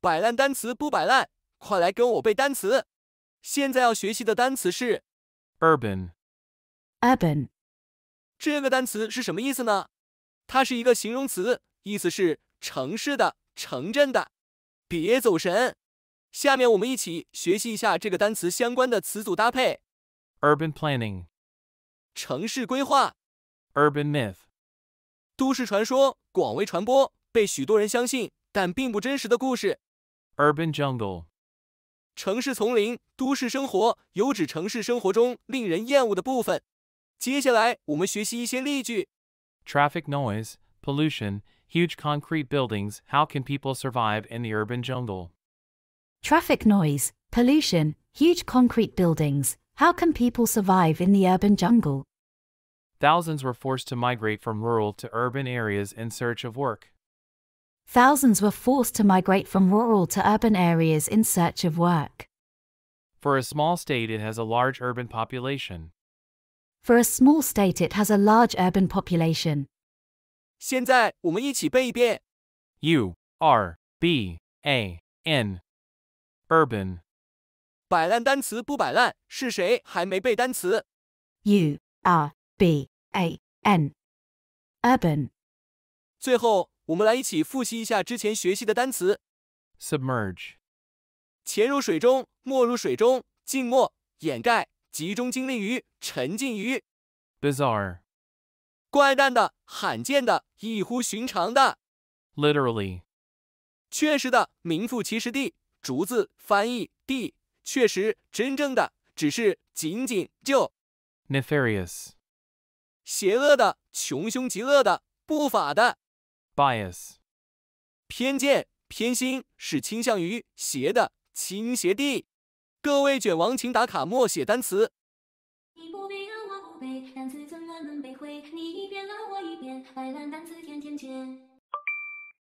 摆烂单词不摆烂，快来跟我背单词！现在要学习的单词是 urban。urban 这个单词是什么意思呢？它是一个形容词，意思是城市的城镇的。别走神，下面我们一起学习一下这个单词相关的词组搭配。urban planning 城市规划。urban myth 都市传说，广为传播，被许多人相信，但并不真实的故事。urban jungle. 城市丛林，都市生活有指城市生活中令人厌恶的部分。接下来我们学习一些例句。Traffic noise, pollution, huge concrete buildings. How can people survive in the urban jungle? Traffic noise, pollution, huge concrete buildings. How can people survive in the urban jungle? Thousands were forced to migrate from rural to urban areas in search of work thousands were forced to migrate from rural to urban areas in search of work. For a small state, it has a large urban population. For a small state, it has a large urban population. 现在我们一起背一遍。U R B A N urban 摆烂单词不摆烂，是谁还没背单词？U R B A N urban 最后我们来一起复习一下之前学习的单词。Submerge，潜入水中，没入水中，浸没，掩盖，集中精力于，沉浸于。Bizarre，怪诞的，罕见的，异乎寻常的。Literally，确实的，名副其实的，逐字翻译的，确实，真正的，只是，仅仅，就。Nefarious，邪恶的，穷凶极恶的，不法的。bias，偏见、偏心是倾向于斜的、倾斜地。各位卷王，请打卡默写单词。